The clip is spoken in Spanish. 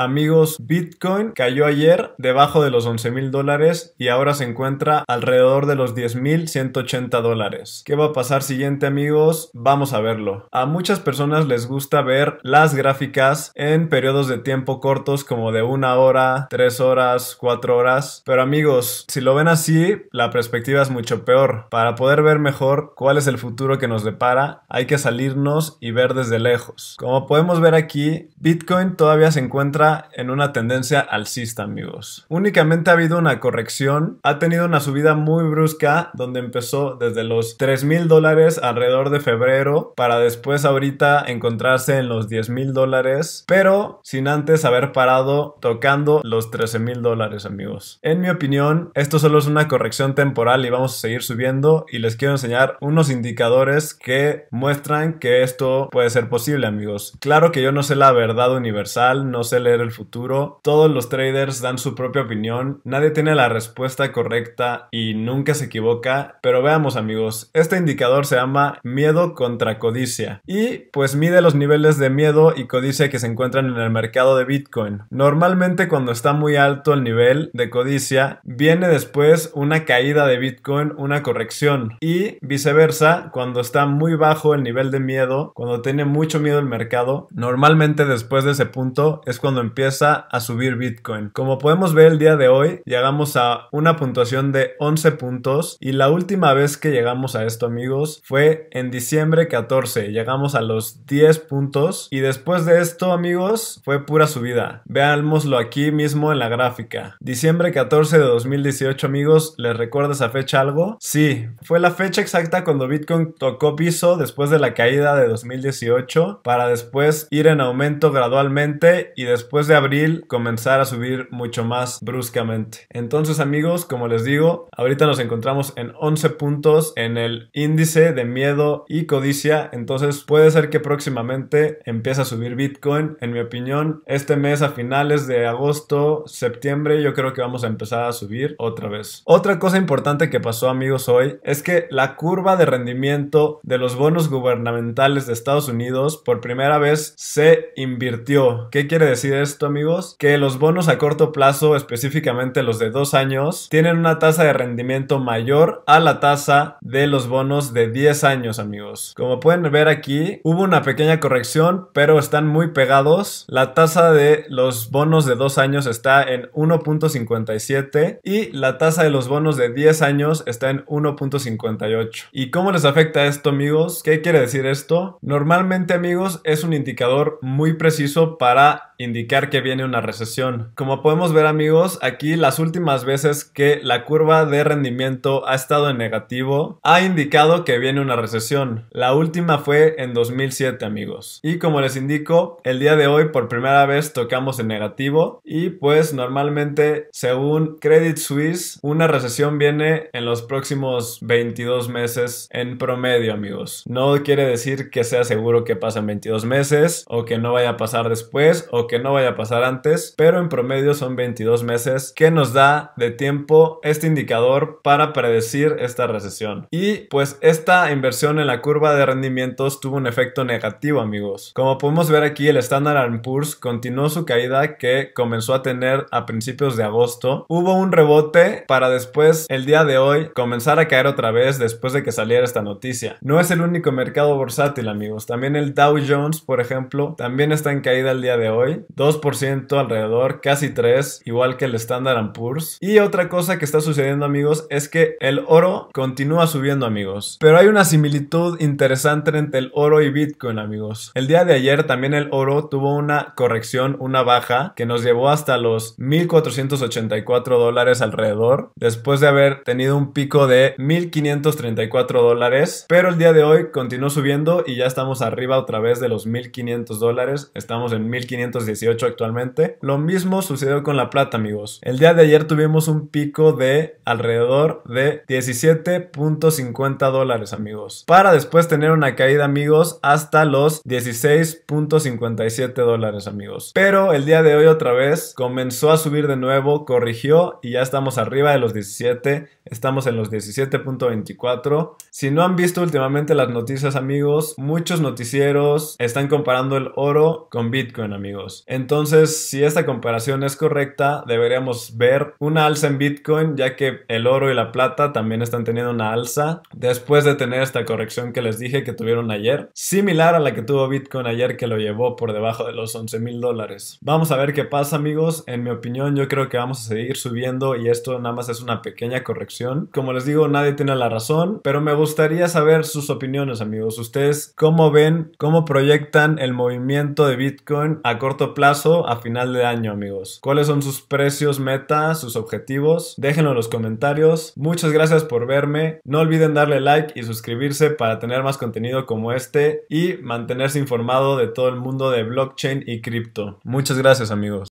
Amigos, Bitcoin cayó ayer debajo de los 11 mil dólares y ahora se encuentra alrededor de los 10 mil 180 dólares. ¿Qué va a pasar siguiente, amigos? Vamos a verlo. A muchas personas les gusta ver las gráficas en periodos de tiempo cortos como de una hora, tres horas, cuatro horas. Pero amigos, si lo ven así, la perspectiva es mucho peor. Para poder ver mejor cuál es el futuro que nos depara, hay que salirnos y ver desde lejos. Como podemos ver aquí, Bitcoin todavía se encuentra en una tendencia alcista, amigos. Únicamente ha habido una corrección, ha tenido una subida muy brusca donde empezó desde los 3 mil dólares alrededor de febrero para después ahorita encontrarse en los 10 mil dólares, pero sin antes haber parado tocando los 13 mil dólares, amigos. En mi opinión, esto solo es una corrección temporal y vamos a seguir subiendo y les quiero enseñar unos indicadores que muestran que esto puede ser posible, amigos. Claro que yo no sé la verdad universal, no sé leer el futuro. Todos los traders dan su propia opinión, nadie tiene la respuesta correcta y nunca se equivoca. Pero veamos amigos, este indicador se llama miedo contra codicia y pues mide los niveles de miedo y codicia que se encuentran en el mercado de Bitcoin. Normalmente cuando está muy alto el nivel de codicia, viene después una caída de Bitcoin, una corrección y viceversa, cuando está muy bajo el nivel de miedo, cuando tiene mucho miedo el mercado, normalmente después de ese punto es cuando empieza a subir Bitcoin. Como podemos ver el día de hoy, llegamos a una puntuación de 11 puntos y la última vez que llegamos a esto amigos fue en diciembre 14, llegamos a los 10 puntos y después de esto amigos fue pura subida. Veámoslo aquí mismo en la gráfica. Diciembre 14 de 2018 amigos, ¿les recuerda esa fecha algo? Sí, fue la fecha exacta cuando Bitcoin tocó piso después de la caída de 2018 para después ir en aumento gradualmente y después de abril comenzar a subir mucho más bruscamente. Entonces amigos, como les digo, ahorita nos encontramos en 11 puntos en el índice de miedo y codicia, entonces puede ser que próximamente empiece a subir Bitcoin. En mi opinión, este mes a finales de agosto, septiembre, yo creo que vamos a empezar a subir otra vez. Otra cosa importante que pasó amigos hoy es que la curva de rendimiento de los bonos gubernamentales de Estados Unidos por primera vez se invirtió. ¿Qué quiere decir esto, amigos, que los bonos a corto plazo, específicamente los de dos años, tienen una tasa de rendimiento mayor a la tasa de los bonos de 10 años, amigos. Como pueden ver aquí, hubo una pequeña corrección, pero están muy pegados. La tasa de los bonos de dos años está en 1.57 y la tasa de los bonos de 10 años está en 1.58. ¿Y cómo les afecta esto, amigos? ¿Qué quiere decir esto? Normalmente, amigos, es un indicador muy preciso para indicar que viene una recesión. Como podemos ver amigos, aquí las últimas veces que la curva de rendimiento ha estado en negativo, ha indicado que viene una recesión. La última fue en 2007 amigos. Y como les indico, el día de hoy por primera vez tocamos en negativo y pues normalmente según Credit Suisse, una recesión viene en los próximos 22 meses en promedio amigos. No quiere decir que sea seguro que pasen 22 meses o que no vaya a pasar después o que no vaya a pasar antes, pero en promedio son 22 meses que nos da de tiempo este indicador para predecir esta recesión. Y pues esta inversión en la curva de rendimientos tuvo un efecto negativo, amigos. Como podemos ver aquí, el Standard Poor's continuó su caída que comenzó a tener a principios de agosto. Hubo un rebote para después, el día de hoy, comenzar a caer otra vez después de que saliera esta noticia. No es el único mercado bursátil, amigos. También el Dow Jones, por ejemplo, también está en caída el día de hoy. 2% alrededor, casi 3, igual que el Standard Poor's. Y otra cosa que está sucediendo amigos es que el oro continúa subiendo amigos, pero hay una similitud interesante entre el oro y Bitcoin amigos. El día de ayer también el oro tuvo una corrección, una baja que nos llevó hasta los 1484 dólares alrededor, después de haber tenido un pico de 1534 dólares, pero el día de hoy continuó subiendo y ya estamos arriba otra vez de los 1500 dólares, estamos en 1500 18 actualmente. Lo mismo sucedió con la plata, amigos. El día de ayer tuvimos un pico de alrededor de 17.50 dólares, amigos. Para después tener una caída, amigos, hasta los 16.57 dólares, amigos. Pero el día de hoy otra vez comenzó a subir de nuevo, corrigió y ya estamos arriba de los 17. Estamos en los 17.24. Si no han visto últimamente las noticias, amigos, muchos noticieros están comparando el oro con Bitcoin, amigos. Entonces, si esta comparación es correcta, deberíamos ver una alza en Bitcoin, ya que el oro y la plata también están teniendo una alza después de tener esta corrección que les dije que tuvieron ayer, similar a la que tuvo Bitcoin ayer que lo llevó por debajo de los 11 mil dólares. Vamos a ver qué pasa, amigos. En mi opinión, yo creo que vamos a seguir subiendo y esto nada más es una pequeña corrección. Como les digo, nadie tiene la razón, pero me gustaría saber sus opiniones, amigos. Ustedes, ¿cómo ven, cómo proyectan el movimiento de Bitcoin a corto plazo a final de año, amigos? ¿Cuáles son sus precios, metas, sus objetivos? Déjenlo en los comentarios. Muchas gracias por verme. No olviden darle like y suscribirse para tener más contenido como este y mantenerse informado de todo el mundo de blockchain y cripto. Muchas gracias, amigos.